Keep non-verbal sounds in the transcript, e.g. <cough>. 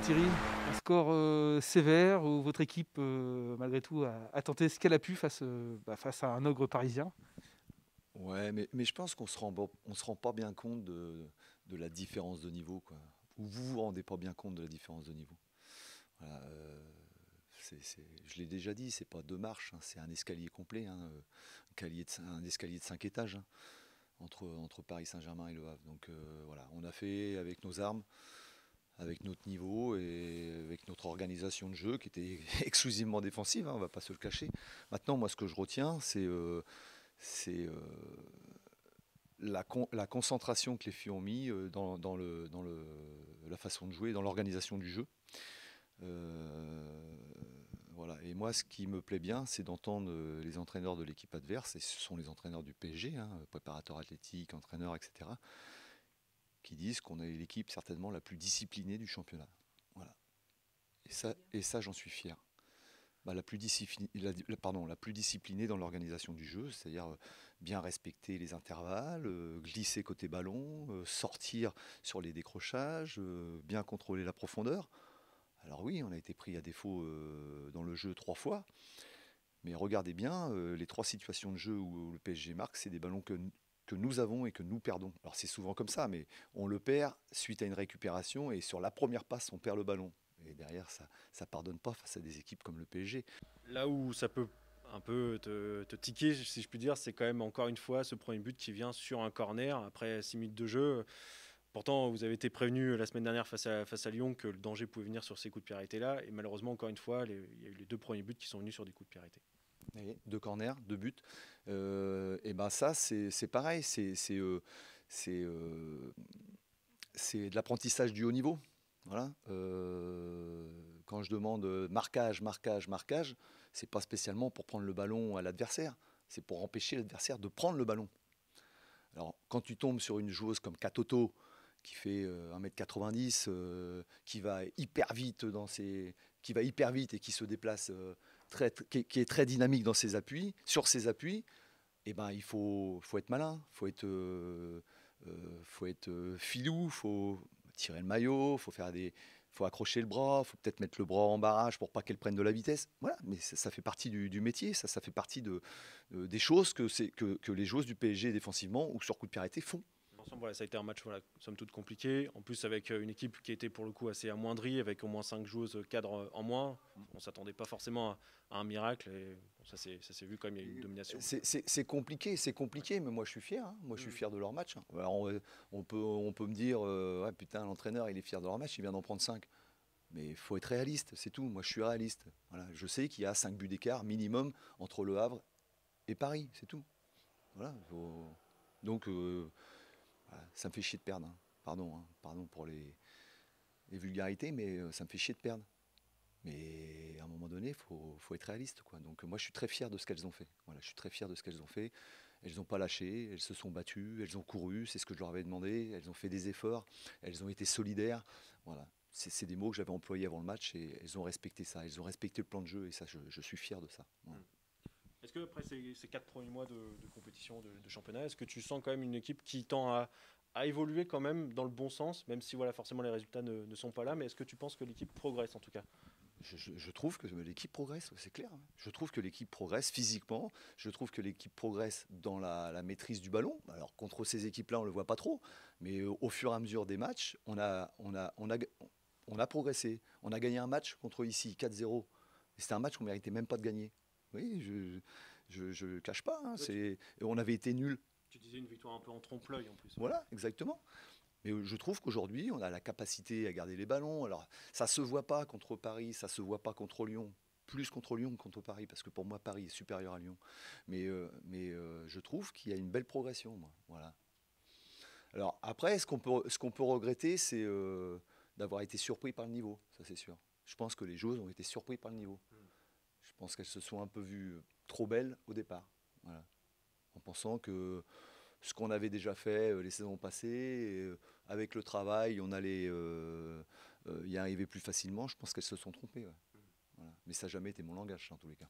Thierry, un score euh, sévère où votre équipe, euh, malgré tout, a, tenté ce qu'elle a pu face, euh, bah, face à un ogre parisien. Ouais, mais, je pense qu'on se, rend, on se rend pas bien compte de, la différence de niveau. Quoi. Ou vous ne vous rendez pas bien compte de la différence de niveau. je l'ai déjà dit, c'est pas deux marches, hein, c'est un escalier complet, hein, un, escalier de cinq étages hein, entre, entre Paris Saint-Germain et Le Havre. Donc voilà, on a fait avec nos armes avec notre niveau et avec notre organisation de jeu qui était <laughs> exclusivement défensive, hein, on ne va pas se le cacher. Maintenant, moi, ce que je retiens, c'est euh, euh, la, concentration que les filles ont mis euh, dans, la façon de jouer, dans l'organisation du jeu. voilà. Et moi, ce qui me plaît bien, c'est d'entendre les entraîneurs de l'équipe adverse, et ce sont les entraîneurs du PSG, hein, préparateurs athlétiques, entraîneurs, etc., qui disent qu'on est l'équipe certainement la plus disciplinée du championnat. Voilà. Et ça, et ça j'en suis fier. Bah, la, plus disciplinée, dans l'organisation du jeu, c'est-à-dire euh, bien respecter les intervalles, euh, glisser côté ballon, euh, sortir sur les décrochages, bien contrôler la profondeur. Alors oui, on a été pris à défaut dans le jeu trois fois, mais regardez bien, les trois situations de jeu où le PSG marque, c'est des ballons que que nous avons et que nous perdons. Alors c'est souvent comme ça, mais on le perd suite à une récupération et sur la première passe, on perd le ballon. Et derrière, ça ne pardonne pas face à des équipes comme le PSG. Là où ça peut un peu te, tiquer, si je puis dire, c'est quand même encore une fois ce premier but qui vient sur un corner après 6 minutes de jeu. Pourtant, vous avez été prévenu la semaine dernière face à, face à Lyon que le danger pouvait venir sur ces coups de pied là Et malheureusement, encore une fois, les, il y a eu les deux premiers buts qui sont venus sur des coups de pied deux corner, deux buts. Euh, et ben ça, c'est pareil, euh, euh, c'est de l'apprentissage du haut niveau. Voilà. quand je demande marquage, marquage, marquage, c'est pas spécialement pour prendre le ballon à l'adversaire, c'est pour empêcher l'adversaire de prendre le ballon. Alors quand tu tombes sur une joueuse comme Katoto, qui fait 1m90, qui va hyper vite dans ses, qui va hyper vite et qui se déplace euh, très, qui, est très dynamique dans ses appuis, sur ses appuis, eh ben, il faut, faut être malin, faut être, euh, euh, faut être filou, faut tirer le maillot, faut faire des, faut accrocher le bras, faut peut-être mettre le bras en barrage pour pas qu'elle prenne de la vitesse. Voilà, mais ça, fait partie du, métier, ça, ça fait partie de, des choses que, que, que les joueuses du PSG défensivement ou sur coup de pied font ça a été un match, somme toute, compliqué. En plus, avec euh, une équipe qui était pour le coup assez amoindrie, avec au moins 5 joueuses euh, cadres euh, en moins. On ne s'attendait pas forcément à, un miracle. Et ça s'est vu même il y a une domination. C'est compliqué, c'est compliqué, mais moi je suis fier. Hein. Moi je suis mm. fier de leur match. Hein. on, peut, me dire, putain, l'entraîneur, il est fier de leur match, il vient d'en prendre 5. Mais il faut être réaliste, c'est tout. Moi, je suis réaliste. je sais qu'il y a 5 buts d'écart minimum entre Le Havre et Paris, c'est tout. Donc, ça me fait chier de perdre. Hein. Pardon, hein. pardon pour les, vulgarités, mais euh, ça me fait chier de perdre. Mais à un moment donné, il faut, être réaliste. Quoi. Donc moi, je suis très fier de ce qu'elles ont fait. Voilà, je suis très fier de ce qu'elles ont fait. Elles n'ont pas lâché, elles se sont battues, elles ont couru, c'est ce que je leur avais demandé. Elles ont fait des efforts, elles ont été solidaires. Voilà, c'est des mots que j'avais employés avant le match et elles ont respecté ça. Elles ont respecté le plan de jeu et ça, je, suis fier de ça. Mmh. Est-ce que après ces, quatre premiers mois de, compétition, de, championnat, est-ce que tu sens quand même une équipe qui tend à, évoluer quand même dans le bon sens, même si voilà forcément les résultats ne, sont pas là, mais est-ce que tu penses que l'équipe progresse en tout cas je, trouve que l'équipe progresse, c'est clair. Je trouve que l'équipe progresse physiquement, je trouve que l'équipe progresse dans la, maîtrise du ballon. Alors contre ces équipes-là, on ne le voit pas trop, mais euh, au, fur et à mesure des matchs, on a, on a, on a, on a progressé. On a gagné un match contre ici 4-0. C'était un match qu'on ne méritait même pas de gagner. Oui, je je, je cache pas. Hein, c'est on avait été nuls. Tu disais une victoire un peu en trompe-l'œil en plus. Voilà, exactement. Mais euh, je trouve qu'aujourd'hui, on a la capacité à garder les ballons. Alors, ça se voit pas contre Paris, ça se voit pas contre Lyon. Plus contre Lyon que contre Paris, parce que pour moi, Paris est supérieur à Lyon. Mais, euh, mais euh, je trouve qu'il y a une belle progression. Moi. Voilà. Alors, après, ce qu'on peut, ce qu'on peut regretter, c'est d'avoir été surpris par le niveau. Ça, c'est sûr. Je pense que les joueurs ont été surpris par le niveau. Hmm. Je pense qu'elles se sont un peu vues euh, trop belles au départ. En pensant que ce qu'on avait déjà fait euh, les saisons passées, euh, avec le travail, on allait y arriver plus facilement. Je pense qu'elles se sont trompées. Mais ça n'a jamais été mon langage, en tous les cas.